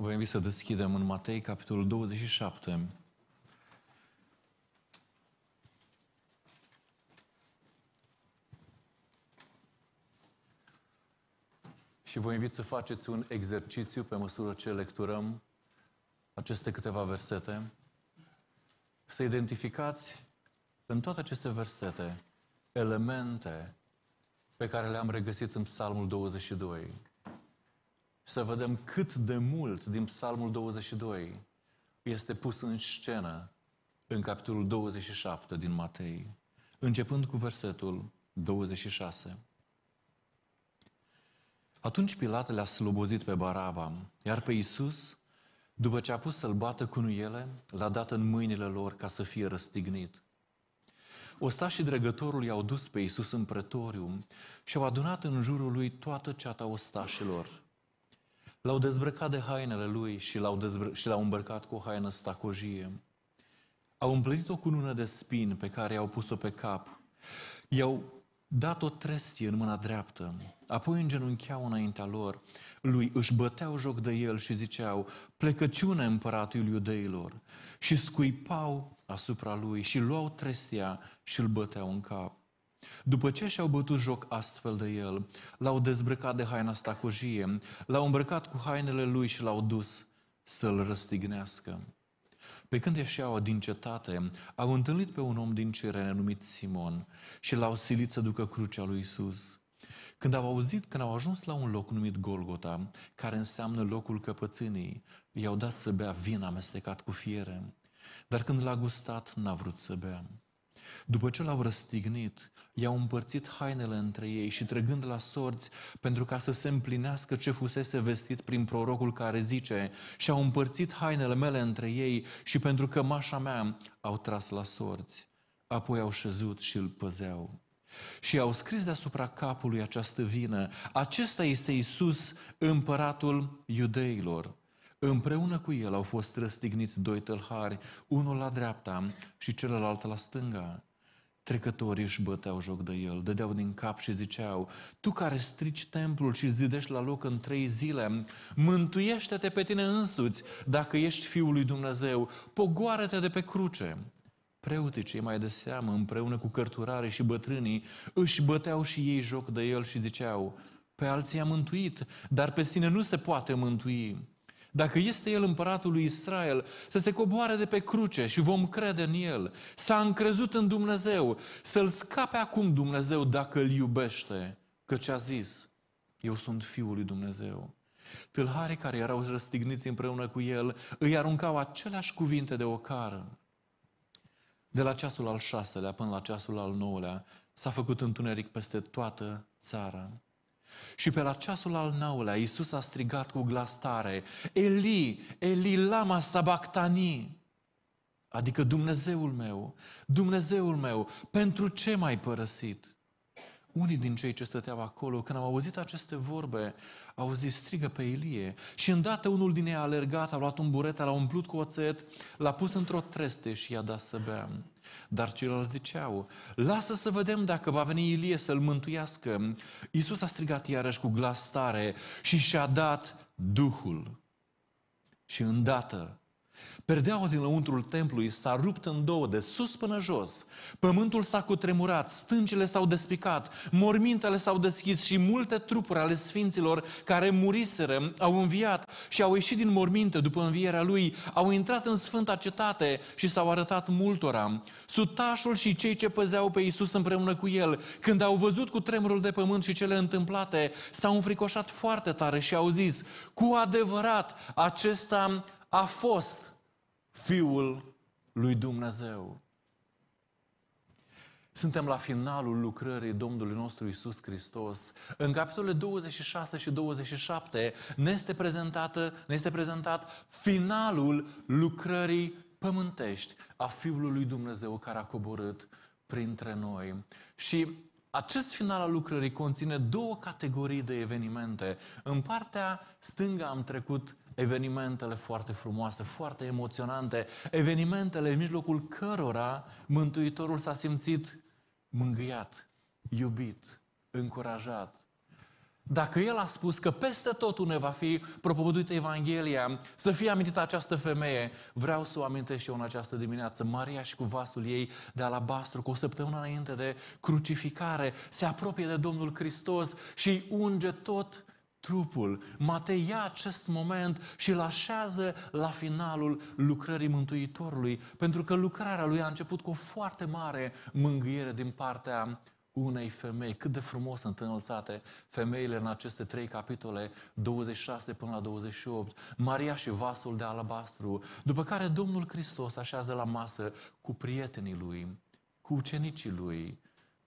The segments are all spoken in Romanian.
vă invit să deschidem în Matei, capitolul 27. Și vă invit să faceți un exercițiu pe măsură ce lecturăm aceste câteva versete, să identificați în toate aceste versete elemente pe care le-am regăsit în Psalmul 22 să vedem cât de mult din Psalmul 22 este pus în scenă în capitolul 27 din Matei, începând cu versetul 26. Atunci Pilate le-a slobozit pe Barava, iar pe Iisus, după ce a pus să-l bată cu nuiele, l-a dat în mâinile lor ca să fie răstignit. Ostașii dregătorul i-au dus pe Iisus în pretoriu și au adunat în jurul lui toată ceata ostașilor L-au dezbrăcat de hainele lui și l-au, dezbră- și l-au îmbrăcat cu o haină stacojie. Au împlinit o cu lună de spin pe care i-au pus-o pe cap. I-au dat o trestie în mâna dreaptă. Apoi îngenuncheau înaintea lor. Lui își băteau joc de el și ziceau, plecăciune împăratul iudeilor. Și scuipau asupra lui și luau trestia și îl băteau în cap. După ce și-au bătut joc astfel de el, l-au dezbrăcat de haina stacojie, l-au îmbrăcat cu hainele lui și l-au dus să-l răstignească. Pe când ieșeau din cetate, au întâlnit pe un om din cerere numit Simon și l-au silit să ducă crucea lui Isus. Când au auzit, când au ajuns la un loc numit Golgota, care înseamnă locul căpățânii, i-au dat să bea vin amestecat cu fiere. Dar când l-a gustat, n-a vrut să bea. După ce l-au răstignit, i-au împărțit hainele între ei și trăgând la sorți, pentru ca să se împlinească ce fusese vestit prin prorocul care zice, și-au împărțit hainele mele între ei și pentru că mașa mea au tras la sorți. Apoi au șezut și îl păzeau. Și au scris deasupra capului această vină. Acesta este Isus, împăratul iudeilor. Împreună cu el au fost răstigniți doi tălhari, unul la dreapta și celălalt la stânga. Trecătorii își băteau joc de el, dădeau din cap și ziceau, tu care strici templul și zidești la loc în trei zile, mântuiește-te pe tine însuți dacă ești Fiul lui Dumnezeu, pogoară-te de pe cruce. Preoții cei mai de seamă, împreună cu cărturare și bătrânii, își băteau și ei joc de el și ziceau, pe alții a mântuit, dar pe sine nu se poate mântui. Dacă este El împăratul lui Israel, să se coboare de pe cruce și vom crede în El. S-a încrezut în Dumnezeu, să-L scape acum Dumnezeu dacă îl iubește. Căci a zis, eu sunt Fiul lui Dumnezeu. Tâlharii care erau răstigniți împreună cu el îi aruncau aceleași cuvinte de ocară. De la ceasul al șaselea până la ceasul al nouălea s-a făcut întuneric peste toată țara. Și pe la ceasul al nouălea, Iisus a strigat cu glas tare, Eli, Eli, lama sabactani, adică Dumnezeul meu, Dumnezeul meu, pentru ce m-ai părăsit? Unii din cei ce stăteau acolo, când au auzit aceste vorbe, au zis, strigă pe Ilie. Și îndată unul din ei a alergat, a luat un buret, l-a umplut cu oțet, l-a pus într-o treste și i-a dat să bea. Dar ceilalți ziceau, lasă să vedem dacă va veni Ilie să-l mântuiască. Iisus a strigat iarăși cu glas tare și și-a dat Duhul. Și îndată Perdeaua din lăuntrul templului s-a rupt în două, de sus până jos. Pământul s-a cutremurat, stâncile s-au despicat, mormintele s-au deschis și multe trupuri ale sfinților care muriseră au înviat și au ieșit din morminte după învierea lui, au intrat în sfânta cetate și s-au arătat multora. Sutașul și cei ce păzeau pe Iisus împreună cu el, când au văzut cu tremurul de pământ și cele întâmplate, s-au înfricoșat foarte tare și au zis, cu adevărat, acesta a fost Fiul lui Dumnezeu. Suntem la finalul lucrării Domnului nostru Isus Hristos. În capitolele 26 și 27 ne este, prezentată, ne este prezentat finalul lucrării pământești a Fiului lui Dumnezeu care a coborât printre noi. Și acest final al lucrării conține două categorii de evenimente. În partea stângă am trecut evenimentele foarte frumoase, foarte emoționante, evenimentele în mijlocul cărora Mântuitorul s-a simțit mângâiat, iubit, încurajat. Dacă el a spus că peste tot unde va fi propovăduită Evanghelia, să fie amintită această femeie, vreau să o amintesc și eu în această dimineață. Maria și cu vasul ei de alabastru, cu o săptămână înainte de crucificare, se apropie de Domnul Hristos și unge tot trupul, ia acest moment și îl așează la finalul lucrării Mântuitorului, pentru că lucrarea lui a început cu o foarte mare mângâiere din partea unei femei. Cât de frumos sunt înălțate femeile în aceste trei capitole, 26 până la 28, Maria și vasul de alabastru, după care Domnul Hristos așează la masă cu prietenii lui, cu ucenicii lui,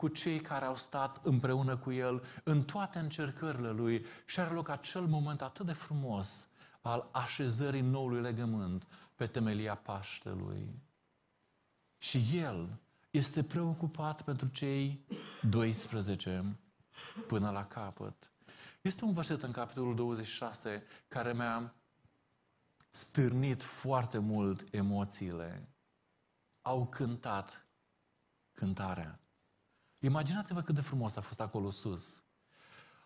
cu cei care au stat împreună cu el în toate încercările lui și are loc acel moment atât de frumos al așezării noului legământ pe temelia Paștelui. Și el este preocupat pentru cei 12 până la capăt. Este un verset în capitolul 26 care mi-a stârnit foarte mult emoțiile. Au cântat cântarea. Imaginați-vă cât de frumos a fost acolo sus.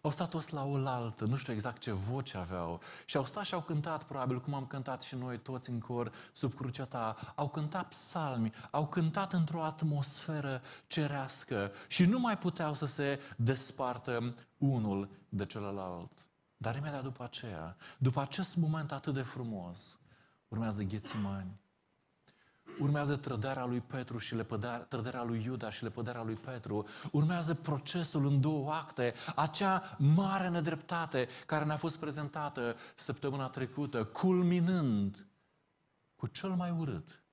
Au stat toți la oaltă, nu știu exact ce voce aveau. Și au stat și au cântat, probabil, cum am cântat și noi toți în cor, sub crucea ta. Au cântat psalmi, au cântat într-o atmosferă cerească și nu mai puteau să se despartă unul de celălalt. Dar imediat după aceea, după acest moment atât de frumos, urmează ghețimani Urmează trădarea lui Petru și lepădarea, trădarea lui Iuda și lepădarea lui Petru. Urmează procesul în două acte, acea mare nedreptate care ne-a fost prezentată săptămâna trecută, culminând cu cel mai urât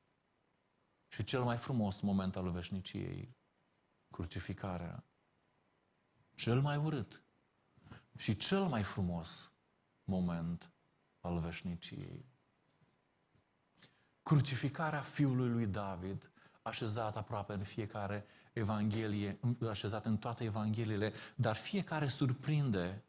și cel mai frumos moment al veșniciei, crucificarea. Cel mai urât și cel mai frumos moment al veșniciei crucificarea fiului lui David, așezat aproape în fiecare evanghelie, așezat în toate evangheliile, dar fiecare surprinde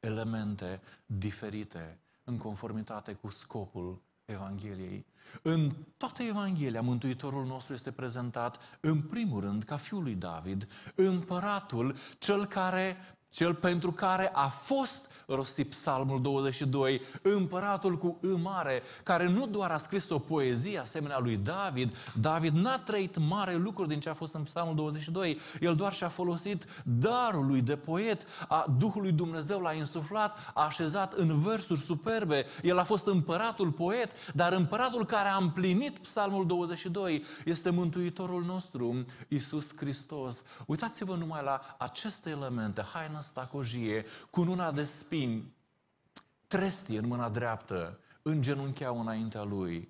elemente diferite în conformitate cu scopul Evangheliei. În toată Evanghelia, Mântuitorul nostru este prezentat, în primul rând, ca fiul lui David, împăratul, cel care cel pentru care a fost rostit psalmul 22, împăratul cu î mare, care nu doar a scris o poezie asemenea lui David, David n-a trăit mare lucru din ce a fost în psalmul 22, el doar și-a folosit darul lui de poet, a Duhului Dumnezeu l-a insuflat, a așezat în versuri superbe, el a fost împăratul poet, dar împăratul care a împlinit psalmul 22 este Mântuitorul nostru, Isus Hristos. Uitați-vă numai la aceste elemente, haină cu una de spin, trestie în mâna dreaptă, în genunchea înaintea lui.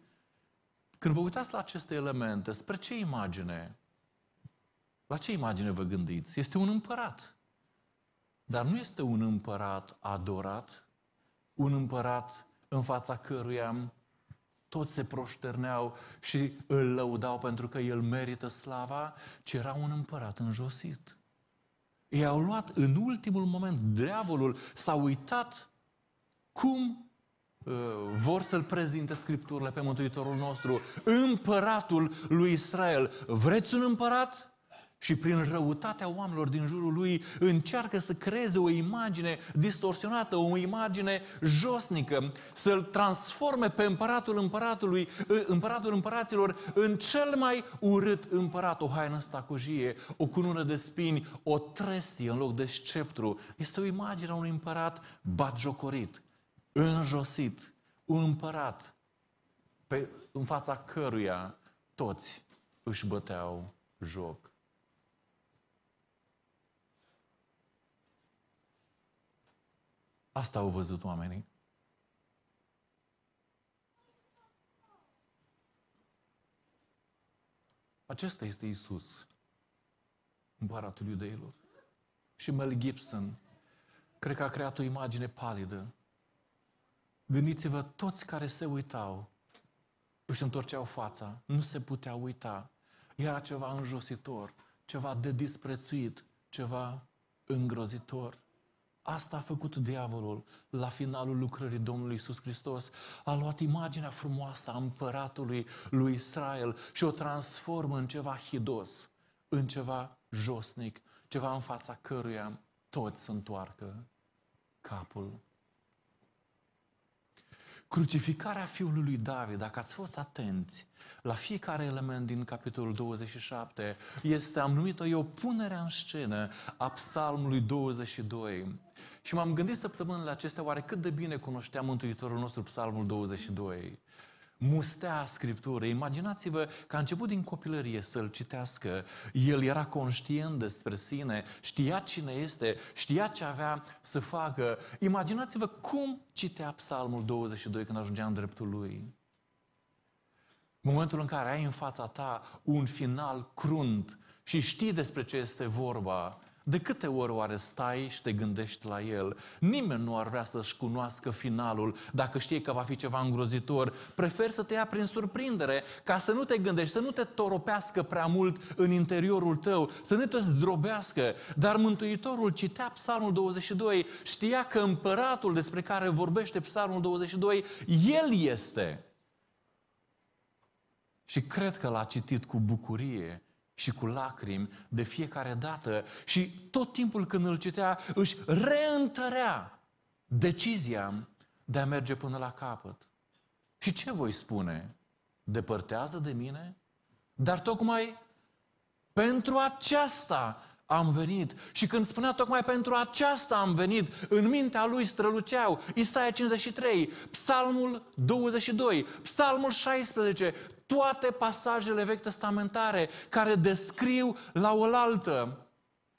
Când vă uitați la aceste elemente, spre ce imagine? La ce imagine vă gândiți? Este un împărat. Dar nu este un împărat adorat, un împărat în fața căruia toți se proșterneau și îl lăudau pentru că el merită slava, ci era un împărat înjosit. Ei au luat în ultimul moment. Diavolul s-a uitat cum uh, vor să-L prezinte Scripturile pe Mântuitorul nostru, împăratul lui Israel. Vreți un împărat? și prin răutatea oamenilor din jurul lui încearcă să creeze o imagine distorsionată, o imagine josnică, să-l transforme pe împăratul împăratului, împăratul împăraților în cel mai urât împărat, o haină stacojie, o cunună de spini, o trestie în loc de sceptru. Este o imagine a unui împărat batjocorit, înjosit, un împărat pe, în fața căruia toți își băteau joc. Asta au văzut oamenii. Acesta este Isus, împăratul iudeilor. Și Mel Gibson, cred că a creat o imagine palidă. Gândiți-vă, toți care se uitau, își întorceau fața, nu se putea uita. Era ceva înjositor, ceva de disprețuit, ceva îngrozitor. Asta a făcut diavolul la finalul lucrării Domnului Iisus Hristos. A luat imaginea frumoasă a împăratului lui Israel și o transformă în ceva hidos, în ceva josnic, ceva în fața căruia toți se întoarcă capul Crucificarea fiului lui David, dacă ați fost atenți la fiecare element din capitolul 27, este, am numit-o eu, punerea în scenă a psalmului 22. Și m-am gândit săptămânile acestea oare cât de bine cunoșteam Mântuitorul nostru psalmul 22 mustea Scriptură. Imaginați-vă că a început din copilărie să-l citească. El era conștient despre sine, știa cine este, știa ce avea să facă. Imaginați-vă cum citea Psalmul 22 când ajungea în dreptul lui. Momentul în care ai în fața ta un final crunt și știi despre ce este vorba, de câte ori oare stai și te gândești la el? Nimeni nu ar vrea să-și cunoască finalul dacă știe că va fi ceva îngrozitor. Prefer să te ia prin surprindere ca să nu te gândești, să nu te toropească prea mult în interiorul tău, să nu te zdrobească. Dar Mântuitorul citea Psalmul 22, știa că împăratul despre care vorbește Psalmul 22, el este. Și cred că l-a citit cu bucurie și cu lacrimi de fiecare dată și tot timpul când îl citea își reîntărea decizia de a merge până la capăt. Și ce voi spune? Depărtează de mine? Dar tocmai pentru aceasta am venit. Și când spunea tocmai pentru aceasta am venit, în mintea lui străluceau Isaia 53, Psalmul 22, Psalmul 16, toate pasajele vechi testamentare care descriu la oaltă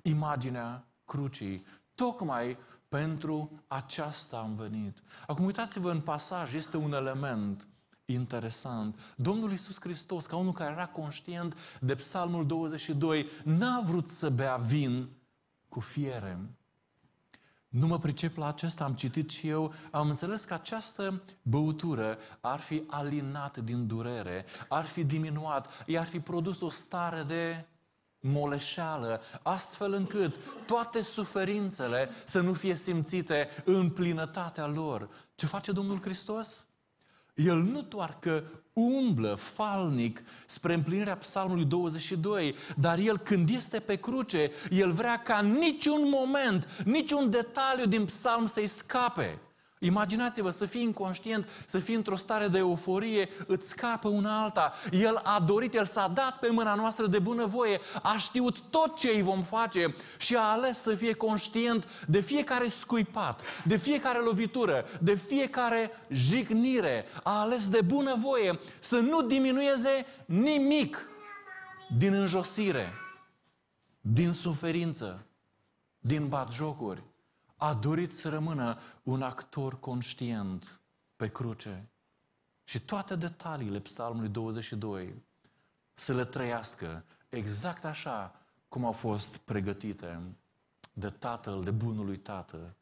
imaginea crucii. Tocmai pentru aceasta am venit. Acum uitați-vă în pasaj, este un element interesant. Domnul Iisus Hristos, ca unul care era conștient de Psalmul 22, n-a vrut să bea vin cu fiere. Nu mă pricep la acesta, am citit și eu, am înțeles că această băutură ar fi alinat din durere, ar fi diminuat, i-ar fi produs o stare de moleșeală, astfel încât toate suferințele să nu fie simțite în plinătatea lor. Ce face Domnul Hristos? El nu doar că umblă falnic spre împlinirea psalmului 22, dar el când este pe cruce, el vrea ca niciun moment, niciun detaliu din psalm să-i scape. Imaginați-vă să fii inconștient, să fii într-o stare de euforie, îți scapă una alta. El a dorit, El s-a dat pe mâna noastră de bunăvoie, a știut tot ce îi vom face și a ales să fie conștient de fiecare scuipat, de fiecare lovitură, de fiecare jignire. A ales de bunăvoie să nu diminueze nimic din înjosire, din suferință, din batjocuri a dorit să rămână un actor conștient pe cruce. Și toate detaliile psalmului 22 să le trăiască exact așa cum au fost pregătite de Tatăl, de Bunului Tată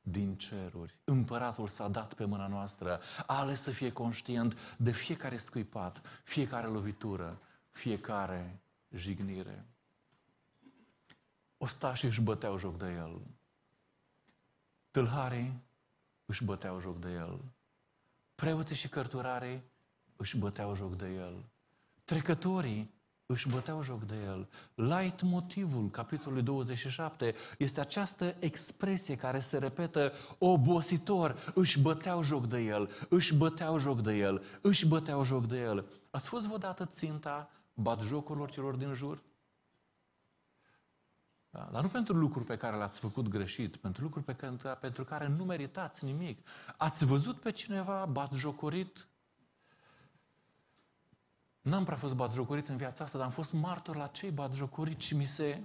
din ceruri. Împăratul s-a dat pe mâna noastră, a ales să fie conștient de fiecare scuipat, fiecare lovitură, fiecare jignire. Ostașii își băteau joc de el. Tâlharii își băteau joc de el. Preoții și cărturarii își băteau joc de el. Trecătorii își băteau joc de el. Light motivul capitolului 27 este această expresie care se repetă obositor, își băteau joc de el, își băteau joc de el, își băteau joc de el. Ați fost vreodată ținta jocurilor celor din jur? Da? Dar nu pentru lucruri pe care le-ați făcut greșit, pentru lucruri pe care, pentru care nu meritați nimic. Ați văzut pe cineva batjocorit? N-am prea fost batjocorit în viața asta, dar am fost martor la cei batjocoriți și mi se...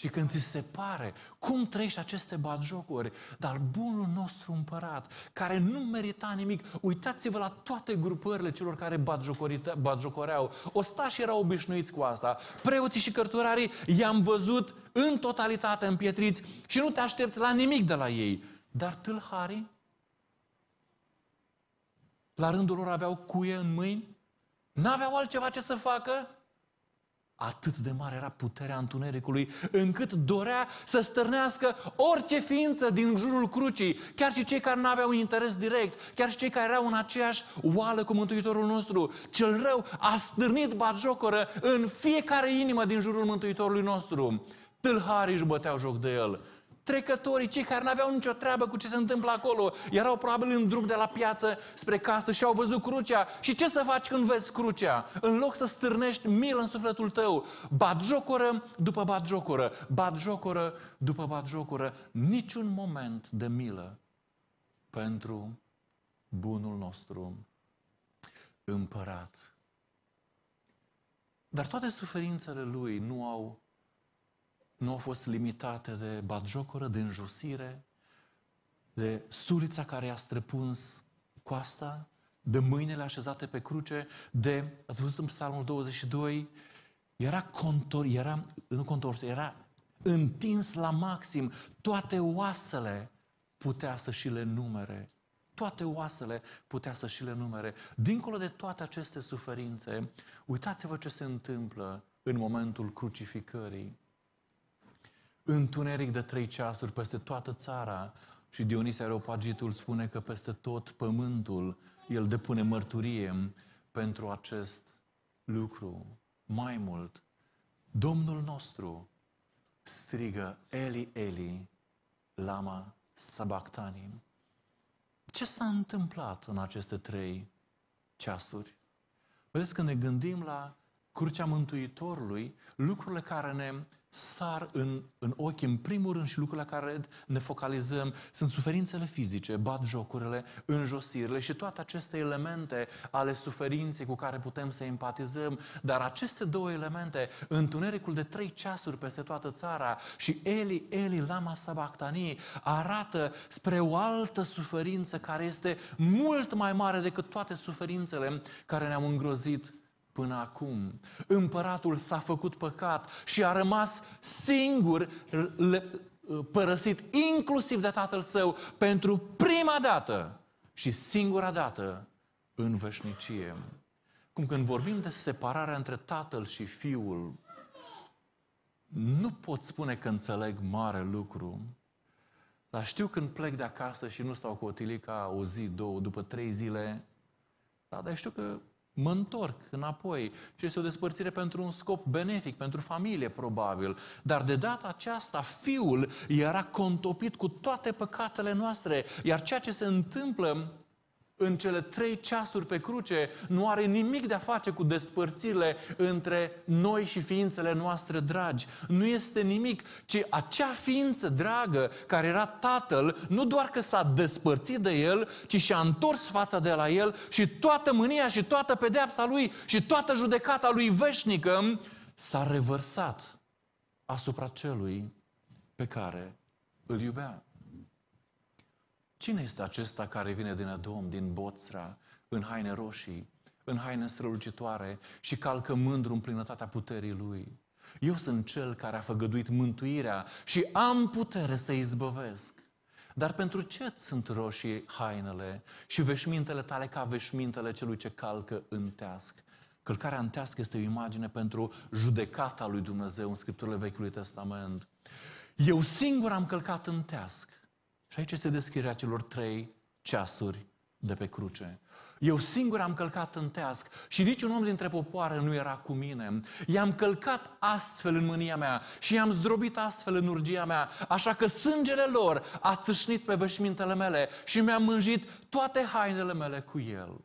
Și când ți se pare cum trăiești aceste bagiocuri, dar bunul nostru împărat, care nu merita nimic, uitați-vă la toate grupările celor care bagiocoreau. Ostașii erau obișnuiți cu asta. Preoții și cărturarii i-am văzut în totalitate împietriți și nu te aștepți la nimic de la ei. Dar tâlharii, la rândul lor aveau cuie în mâini, n-aveau altceva ce să facă Atât de mare era puterea întunericului, încât dorea să stârnească orice ființă din jurul crucii, chiar și cei care nu aveau interes direct, chiar și cei care erau în aceeași oală cu Mântuitorul nostru. Cel rău a stârnit bagiocoră în fiecare inimă din jurul Mântuitorului nostru. Tâlharii își băteau joc de el, trecătorii, cei care n-aveau nicio treabă cu ce se întâmplă acolo, erau probabil în drum de la piață spre casă și au văzut crucea. Și ce să faci când vezi crucea? În loc să stârnești mil în sufletul tău, batjocoră după batjocoră, batjocoră după batjocoră, niciun moment de milă pentru bunul nostru împărat. Dar toate suferințele lui nu au nu au fost limitate de batjocură, de înjosire, de sulița care i-a străpuns coasta, de mâinile așezate pe cruce, de, ați văzut în psalmul 22, era contor, era, nu contor, era întins la maxim, toate oasele putea să și le numere. Toate oasele putea să și le numere. Dincolo de toate aceste suferințe, uitați-vă ce se întâmplă în momentul crucificării întuneric de trei ceasuri peste toată țara și Dionisia Areopagitul spune că peste tot pământul el depune mărturie pentru acest lucru. Mai mult, Domnul nostru strigă Eli, Eli, lama sabactani. Ce s-a întâmplat în aceste trei ceasuri? Vedeți, că ne gândim la curcea Mântuitorului, lucrurile care ne sar în, în ochi, în primul rând, și lucrurile la care ne focalizăm sunt suferințele fizice, bat jocurile, înjosirile și toate aceste elemente ale suferinței cu care putem să empatizăm. Dar aceste două elemente, întunericul de trei ceasuri peste toată țara și Eli, Eli, lama Sabactani arată spre o altă suferință care este mult mai mare decât toate suferințele care ne-au îngrozit până acum. Împăratul s-a făcut păcat și a rămas singur, uh, părăsit inclusiv de tatăl său pentru prima dată și singura dată în veșnicie. Cum când vorbim de separarea între tatăl și fiul, nu pot spune că înțeleg mare lucru, dar știu când plec de acasă și nu stau cu Otilica o zi, două, după trei zile, da, dar știu că Mă întorc înapoi și este o despărțire pentru un scop benefic, pentru familie probabil. Dar de data aceasta, fiul era contopit cu toate păcatele noastre, iar ceea ce se întâmplă în cele trei ceasuri pe cruce nu are nimic de a face cu despărțirile între noi și ființele noastre dragi. Nu este nimic, ci acea ființă dragă care era tatăl, nu doar că s-a despărțit de el, ci și-a întors fața de la el și toată mânia și toată pedeapsa lui și toată judecata lui veșnică s-a revărsat asupra celui pe care îl iubea. Cine este acesta care vine din Adom, din Boțra, în haine roșii, în haine strălucitoare și calcă mândru în plinătatea puterii lui? Eu sunt cel care a făgăduit mântuirea și am putere să izbăvesc. Dar pentru ce sunt roșii hainele și veșmintele tale ca veșmintele celui ce calcă în teasc? Călcarea în teasc este o imagine pentru judecata lui Dumnezeu în Scripturile Vechiului Testament. Eu singur am călcat în teasc și aici este descrierea celor trei ceasuri de pe cruce. Eu singur am călcat în teasc și niciun om dintre popoare nu era cu mine. I-am călcat astfel în mânia mea și i-am zdrobit astfel în urgia mea, așa că sângele lor a țâșnit pe veșmintele mele și mi-a mânjit toate hainele mele cu el.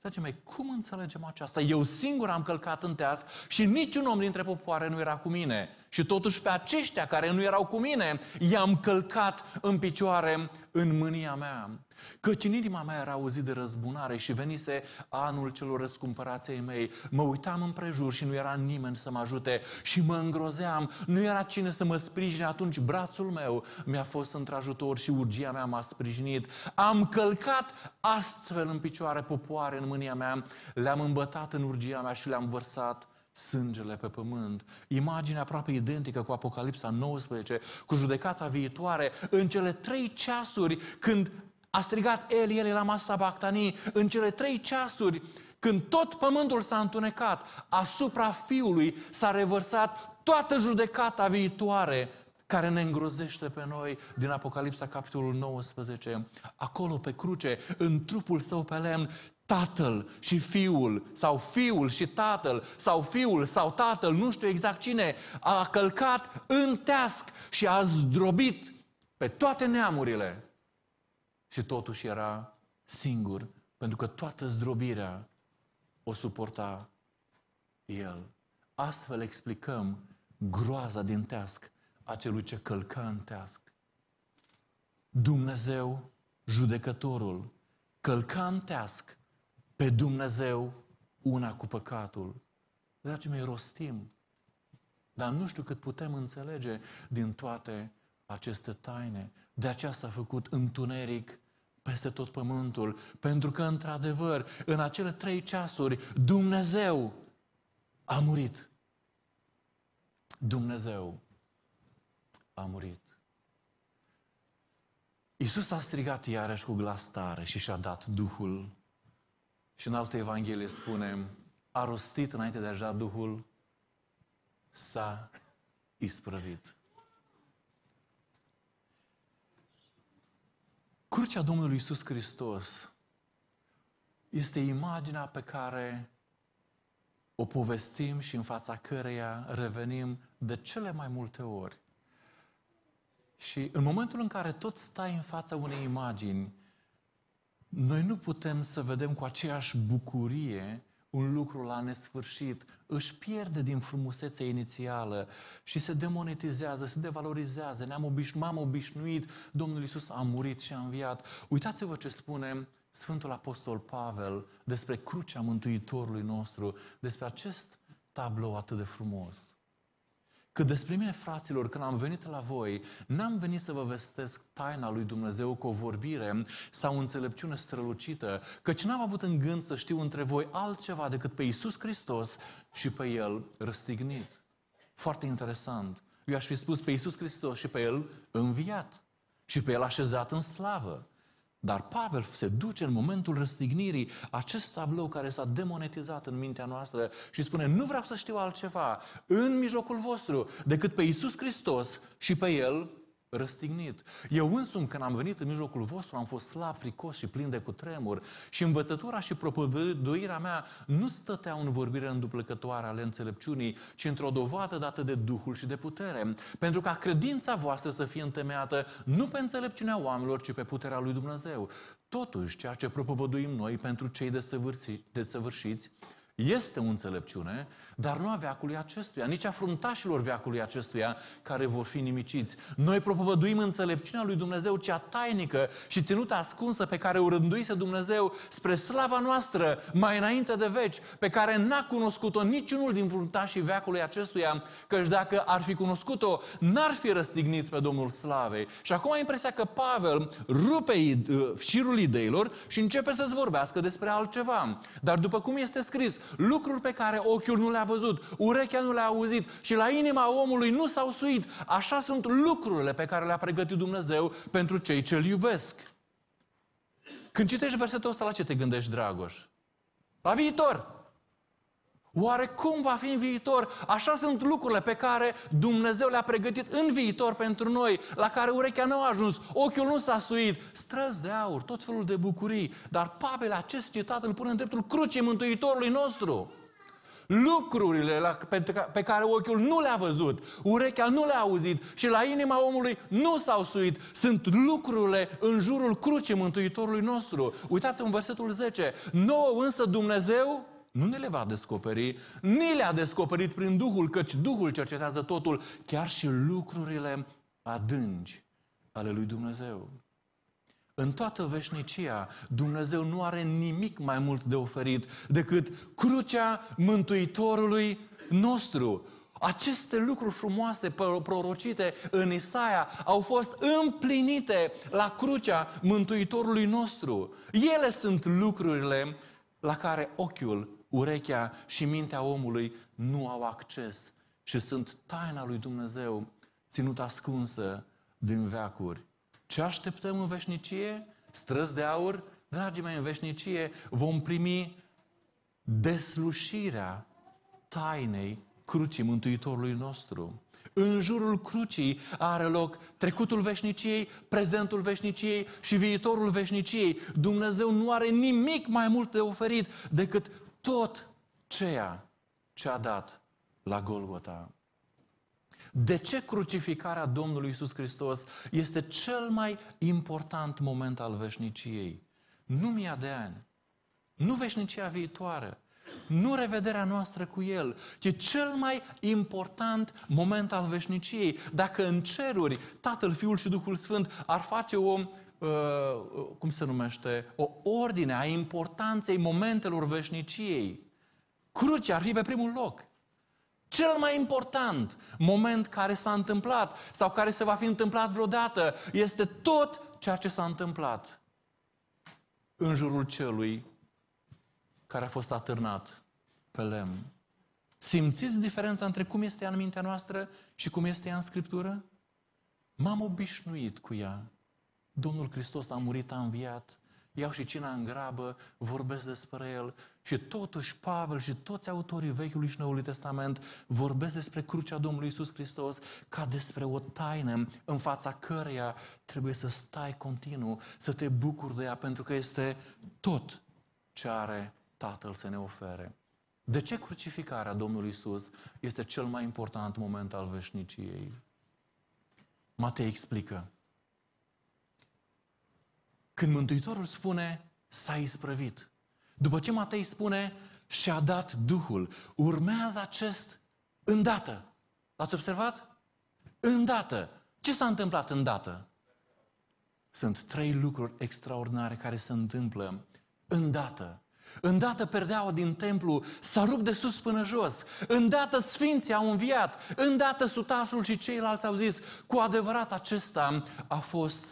Dragii mei, cum înțelegem aceasta? Eu singur am călcat în teasc și niciun om dintre popoare nu era cu mine. Și totuși pe aceștia care nu erau cu mine, i-am călcat în picioare în mânia mea. Căci în inima mea era o zi de răzbunare și venise anul celor răscumpărației mei. Mă uitam în prejur și nu era nimeni să mă ajute și mă îngrozeam. Nu era cine să mă sprijine, atunci brațul meu mi-a fost într-ajutor și urgia mea m-a sprijinit. Am călcat astfel în picioare popoare în mânia mea, le-am îmbătat în urgia mea și le-am vărsat sângele pe pământ. Imagine aproape identică cu Apocalipsa 19, cu judecata viitoare, în cele trei ceasuri când a strigat el, el la masa Bactanii, în cele trei ceasuri când tot pământul s-a întunecat, asupra Fiului s-a revărsat toată judecata viitoare care ne îngrozește pe noi din Apocalipsa capitolul 19. Acolo pe cruce, în trupul său pe lemn, Tatăl și fiul, sau fiul și tatăl, sau fiul sau tatăl, nu știu exact cine, a călcat în teasc și a zdrobit pe toate neamurile. Și totuși era singur, pentru că toată zdrobirea o suporta el. Astfel explicăm groaza din teasc a celui ce călca în teasc. Dumnezeu, judecătorul, călca în teasc pe Dumnezeu, una cu păcatul. Dragii mei, rostim. Dar nu știu cât putem înțelege din toate aceste taine. De aceea s-a făcut întuneric peste tot pământul. Pentru că, într-adevăr, în acele trei ceasuri, Dumnezeu a murit. Dumnezeu a murit. Iisus a strigat iarăși cu glas tare și și-a dat Duhul și în altă Evanghelie spunem: a rostit înainte de așa Duhul, s-a isprăvit. Crucea Domnului Isus Hristos este imaginea pe care o povestim și în fața căreia revenim de cele mai multe ori. Și în momentul în care tot stai în fața unei imagini, noi nu putem să vedem cu aceeași bucurie un lucru la nesfârșit, își pierde din frumusețea inițială și se demonetizează, se devalorizează. Ne-am obișnuit, m-am obișnuit, Domnul Iisus a murit și a înviat. Uitați-vă ce spune Sfântul Apostol Pavel despre crucea Mântuitorului nostru, despre acest tablou atât de frumos. Că despre mine, fraților, când am venit la voi, n-am venit să vă vestesc taina lui Dumnezeu cu o vorbire sau o înțelepciune strălucită, căci n-am avut în gând să știu între voi altceva decât pe Iisus Hristos și pe El răstignit. Foarte interesant. Eu aș fi spus pe Iisus Hristos și pe El înviat și pe El așezat în slavă. Dar Pavel se duce în momentul răstignirii, acest tablou care s-a demonetizat în mintea noastră și spune, nu vreau să știu altceva în mijlocul vostru decât pe Isus Hristos și pe El răstignit. Eu însumi, când am venit în mijlocul vostru, am fost slab, fricos și plin de cutremur. Și învățătura și propăduirea mea nu stăteau în vorbirea înduplăcătoare ale înțelepciunii, ci într-o dovadă dată de Duhul și de putere. Pentru ca credința voastră să fie întemeiată nu pe înțelepciunea oamenilor, ci pe puterea lui Dumnezeu. Totuși, ceea ce propovăduim noi pentru cei de săvârșiți? Este o înțelepciune, dar nu a veacului acestuia, nici a fruntașilor veacului acestuia care vor fi nimiciți. Noi propovăduim înțelepciunea lui Dumnezeu, cea tainică și ținută ascunsă pe care o rânduise Dumnezeu spre slava noastră mai înainte de veci, pe care n-a cunoscut-o niciunul din fruntașii veacului acestuia, căci dacă ar fi cunoscut-o, n-ar fi răstignit pe Domnul Slavei. Și acum am impresia că Pavel rupe uh, șirul ideilor și începe să-ți vorbească despre altceva. Dar după cum este scris, lucruri pe care ochiul nu le-a văzut, urechea nu le-a auzit și la inima omului nu s-au suit. Așa sunt lucrurile pe care le-a pregătit Dumnezeu pentru cei ce l iubesc. Când citești versetul ăsta, la ce te gândești, Dragoș? La viitor! Oare cum va fi în viitor? Așa sunt lucrurile pe care Dumnezeu le-a pregătit în viitor pentru noi, la care urechea nu a ajuns, ochiul nu s-a suit, străzi de aur, tot felul de bucurii. Dar Pavel acest citat îl pune în dreptul crucii Mântuitorului nostru. Lucrurile la, pe, pe care ochiul nu le-a văzut, urechea nu le-a auzit și la inima omului nu s-au suit, sunt lucrurile în jurul crucii Mântuitorului nostru. Uitați-vă în versetul 10. Nouă însă Dumnezeu nu ne le va descoperi, ni le-a descoperit prin Duhul, căci Duhul cercetează totul, chiar și lucrurile adânci ale lui Dumnezeu. În toată veșnicia, Dumnezeu nu are nimic mai mult de oferit decât crucea Mântuitorului nostru. Aceste lucruri frumoase prorocite în Isaia au fost împlinite la crucea Mântuitorului nostru. Ele sunt lucrurile la care ochiul urechea și mintea omului nu au acces și sunt taina lui Dumnezeu ținută ascunsă din veacuri. Ce așteptăm în veșnicie? Străzi de aur? Dragii mei, în veșnicie vom primi deslușirea tainei crucii Mântuitorului nostru. În jurul crucii are loc trecutul veșniciei, prezentul veșniciei și viitorul veșniciei. Dumnezeu nu are nimic mai mult de oferit decât tot ceea ce a dat la Golgota. De ce crucificarea Domnului Isus Hristos este cel mai important moment al veșniciei? Nu mii de ani, nu veșnicia viitoare, nu revederea noastră cu El, ci cel mai important moment al veșniciei. Dacă în ceruri Tatăl, Fiul și Duhul Sfânt ar face o Uh, uh, cum se numește, o ordine a importanței momentelor veșniciei. Crucea ar fi pe primul loc. Cel mai important moment care s-a întâmplat sau care se va fi întâmplat vreodată este tot ceea ce s-a întâmplat în jurul celui care a fost atârnat pe lemn. Simțiți diferența între cum este ea în mintea noastră și cum este ea în Scriptură? M-am obișnuit cu ea. Domnul Hristos a murit, a înviat, iau și cina în grabă, vorbesc despre el. Și totuși Pavel și toți autorii Vechiului și Noului Testament vorbesc despre crucea Domnului Isus Hristos ca despre o taină în fața căreia trebuie să stai continuu, să te bucuri de ea, pentru că este tot ce are Tatăl să ne ofere. De ce crucificarea Domnului Isus este cel mai important moment al veșniciei? Matei explică. Când Mântuitorul spune, s-a isprăvit. După ce Matei spune, și-a dat Duhul. Urmează acest îndată. L-ați observat? Îndată. Ce s-a întâmplat îndată? Sunt trei lucruri extraordinare care se întâmplă îndată. Îndată perdeaua din templu s-a rupt de sus până jos. Îndată sfinții au înviat. Îndată sutașul și ceilalți au zis, cu adevărat acesta a fost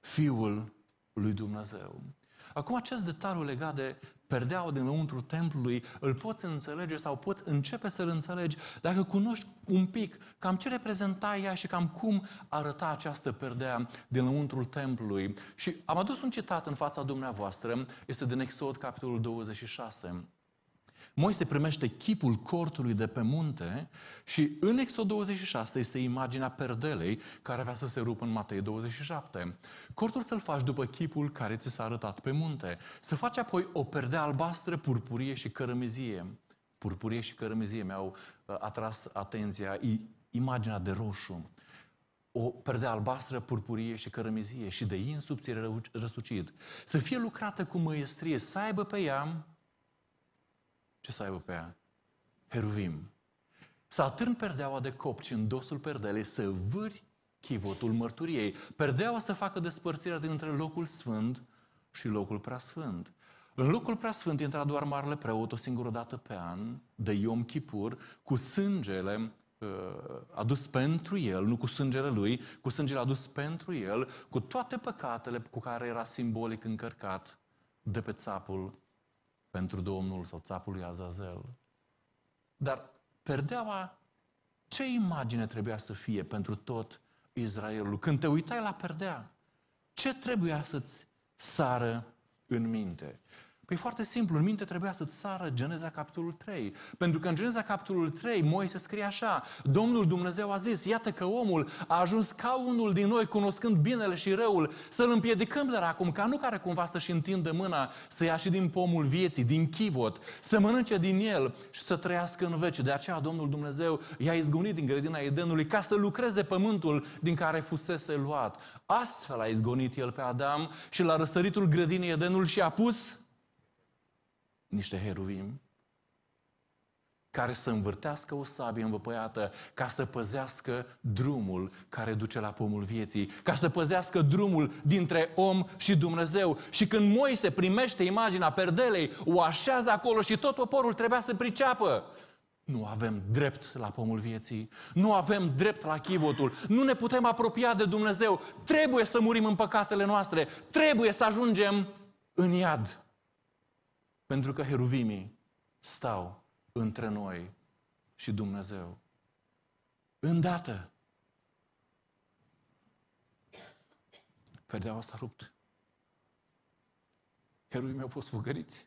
fiul lui Dumnezeu. Acum acest detaliu legat de perdeaua dinăuntru templului, îl poți înțelege sau poți începe să-l înțelegi dacă cunoști un pic cam ce reprezenta ea și cam cum arăta această perdea dinăuntrul templului. Și am adus un citat în fața dumneavoastră, este din Exod, capitolul 26. Moise primește chipul cortului de pe munte și în Exod 26 este imaginea perdelei care avea să se rupă în Matei 27. Cortul să-l faci după chipul care ți s-a arătat pe munte. Să faci apoi o perdea albastră, purpurie și cărămizie. Purpurie și cărămizie mi-au uh, atras atenția, imaginea de roșu o perdea albastră, purpurie și cărămizie și de insubțire subțire răsucit. Să fie lucrată cu măiestrie, să aibă pe ea ce să aibă pe ea? Heruvim. Să atârn perdeaua de copci în dosul perdelei, să vâri chivotul mărturiei. Perdeaua să facă despărțirea dintre locul sfânt și locul preasfânt. În locul preasfânt intra doar marele preot o singură dată pe an, de Iom kipur, cu sângele uh, adus pentru el, nu cu sângele lui, cu sângele adus pentru el, cu toate păcatele cu care era simbolic încărcat de pe țapul pentru Domnul sau țapul lui Azazel. Dar perdeaua, ce imagine trebuia să fie pentru tot Israelul? Când te uitai la perdea, ce trebuia să-ți sară în minte? Păi foarte simplu, în minte trebuia să sară Geneza capitolul 3. Pentru că în Geneza capitolul 3 Moise scrie așa, Domnul Dumnezeu a zis, iată că omul a ajuns ca unul din noi cunoscând binele și răul, să-l împiedicăm de acum, ca nu care cumva să-și întindă mâna, să ia și din pomul vieții, din chivot, să mănânce din el și să trăiască în veci. De aceea Domnul Dumnezeu i-a izgonit din grădina Edenului ca să lucreze pământul din care fusese luat. Astfel a izgonit el pe Adam și la răsăritul grădinii Edenul și a pus niște heruvim care să învârtească o sabie învăpăiată ca să păzească drumul care duce la pomul vieții, ca să păzească drumul dintre om și Dumnezeu. Și când Moise primește imaginea perdelei, o așează acolo și tot poporul trebuia să priceapă. Nu avem drept la pomul vieții, nu avem drept la chivotul, nu ne putem apropia de Dumnezeu, trebuie să murim în păcatele noastre, trebuie să ajungem în iad. Pentru că heruvimii stau între noi și Dumnezeu. Îndată! Perdeaua asta rupt. Heruvimii au fost fugăriți.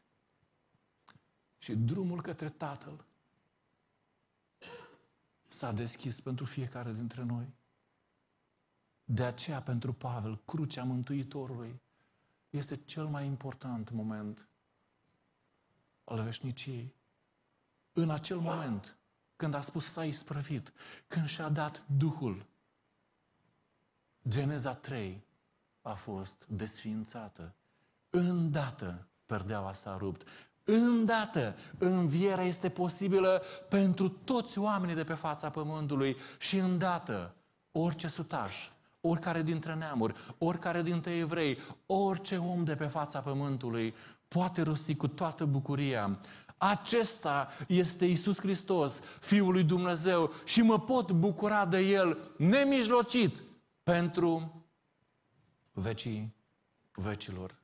Și drumul către Tatăl s-a deschis pentru fiecare dintre noi. De aceea, pentru Pavel, crucea Mântuitorului este cel mai important moment al veșniciei. În acel moment, când a spus s-a isprăvit, când și-a dat Duhul, Geneza 3 a fost desfințată. Îndată perdeaua s-a rupt. Îndată învierea este posibilă pentru toți oamenii de pe fața pământului și îndată orice sutaș, oricare dintre neamuri, oricare dintre evrei, orice om de pe fața pământului poate rosti cu toată bucuria. Acesta este Isus Hristos, Fiul lui Dumnezeu și mă pot bucura de El nemijlocit pentru vecii vecilor.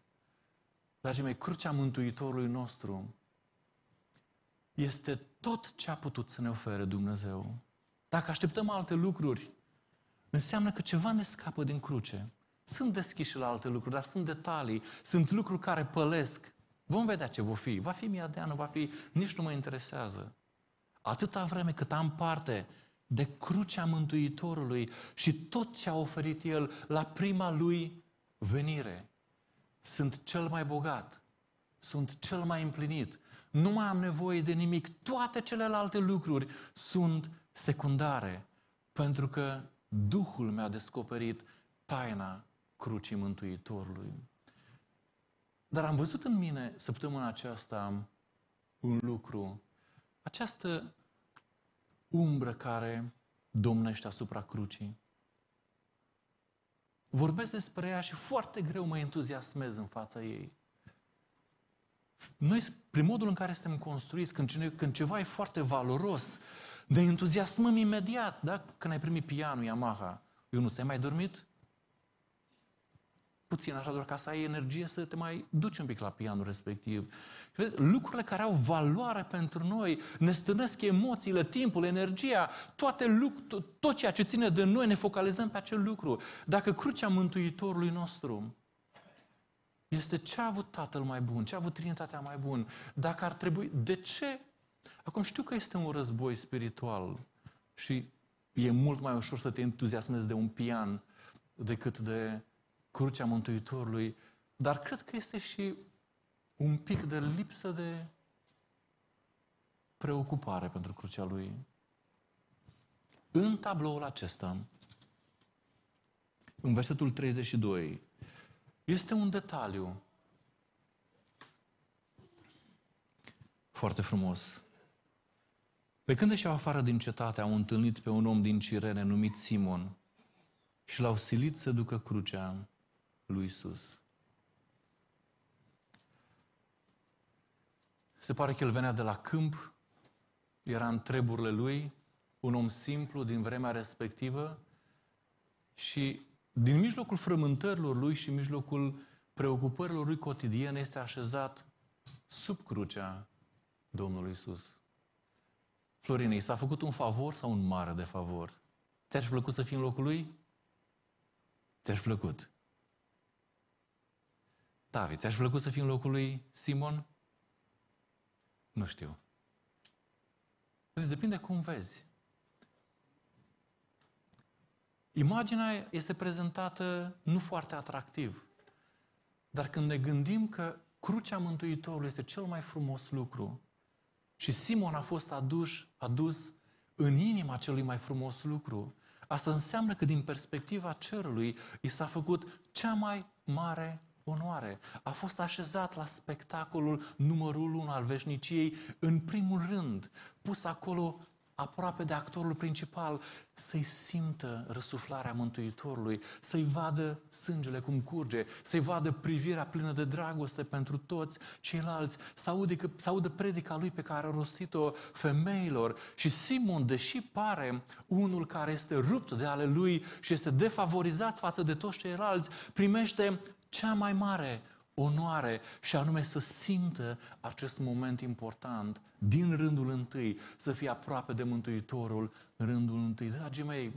Dragii mei, crucea Mântuitorului nostru este tot ce a putut să ne ofere Dumnezeu. Dacă așteptăm alte lucruri, înseamnă că ceva ne scapă din cruce. Sunt deschiși la alte lucruri, dar sunt detalii, sunt lucruri care pălesc, Vom vedea ce va fi. Va fi mia de va fi, nici nu mă interesează. Atâta vreme cât am parte de crucea Mântuitorului și tot ce a oferit El la prima Lui venire. Sunt cel mai bogat, sunt cel mai împlinit, nu mai am nevoie de nimic, toate celelalte lucruri sunt secundare, pentru că Duhul mi-a descoperit taina crucii Mântuitorului. Dar am văzut în mine săptămâna aceasta un lucru, această umbră care domnește asupra crucii. Vorbesc despre ea și foarte greu mă entuziasmez în fața ei. Noi, prin modul în care suntem construiți, când, cine, când ceva e foarte valoros, ne entuziasmăm imediat, da? Când ai primit pianul Yamaha, ți ai mai dormit? puțin așa doar ca să ai energie să te mai duci un pic la pianul respectiv. Vezi, lucrurile care au valoare pentru noi ne stânesc emoțiile, timpul, energia, toate lucr- tot ceea ce ține de noi ne focalizăm pe acel lucru. Dacă crucea Mântuitorului nostru este ce a avut Tatăl mai bun, ce a avut Trinitatea mai bun, dacă ar trebui, de ce? Acum știu că este un război spiritual și e mult mai ușor să te entuziasmezi de un pian decât de crucea Mântuitorului, dar cred că este și un pic de lipsă de preocupare pentru crucea lui. În tabloul acesta, în versetul 32, este un detaliu foarte frumos. Pe când ieșeau afară din cetate, au întâlnit pe un om din Cirene numit Simon și l-au silit să ducă crucea lui Isus. Se pare că el venea de la câmp, era în treburile lui, un om simplu din vremea respectivă și din mijlocul frământărilor lui și mijlocul preocupărilor lui cotidiene este așezat sub crucea Domnului Isus. Florinei, i s-a făcut un favor sau un mare de favor? Te-aș plăcut să fii în locul lui? Te-aș plăcut. David. Ți-aș plăcut să fii în locul lui Simon? Nu știu. depinde cum vezi. Imaginea este prezentată nu foarte atractiv. Dar când ne gândim că crucea Mântuitorului este cel mai frumos lucru și Simon a fost adus, adus în inima celui mai frumos lucru, asta înseamnă că din perspectiva cerului i s-a făcut cea mai mare onoare. A fost așezat la spectacolul numărul 1 al veșniciei, în primul rând, pus acolo aproape de actorul principal, să-i simtă răsuflarea Mântuitorului, să-i vadă sângele cum curge, să-i vadă privirea plină de dragoste pentru toți ceilalți, să, audă să audă predica lui pe care a rostit-o femeilor. Și Simon, deși pare unul care este rupt de ale lui și este defavorizat față de toți ceilalți, primește cea mai mare onoare și anume să simtă acest moment important din rândul întâi, să fie aproape de Mântuitorul în rândul întâi. Dragii mei,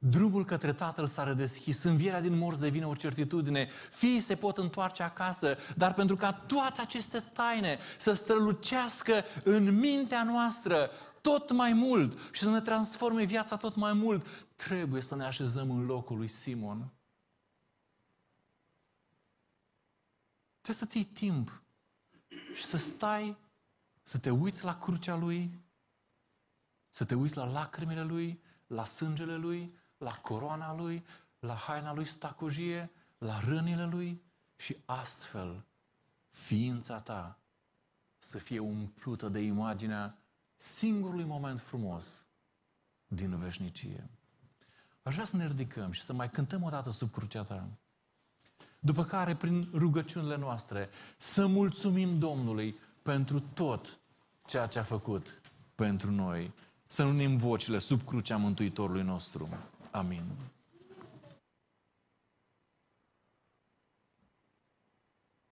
Drumul către Tatăl s-a redeschis, învierea din morți devine o certitudine, fiii se pot întoarce acasă, dar pentru ca toate aceste taine să strălucească în mintea noastră tot mai mult și să ne transforme viața tot mai mult, trebuie să ne așezăm în locul lui Simon. Trebuie să-ți iei timp și să stai, să te uiți la crucea Lui, să te uiți la lacrimile Lui, la sângele Lui, la coroana Lui, la haina Lui stacojie, la rănile Lui și astfel ființa ta să fie umplută de imaginea singurului moment frumos din veșnicie. Aș vrea să ne ridicăm și să mai cântăm o dată sub crucea ta. După care, prin rugăciunile noastre, să mulțumim Domnului pentru tot ceea ce a făcut pentru noi. Să nu ne vocile sub crucea Mântuitorului nostru. Amin.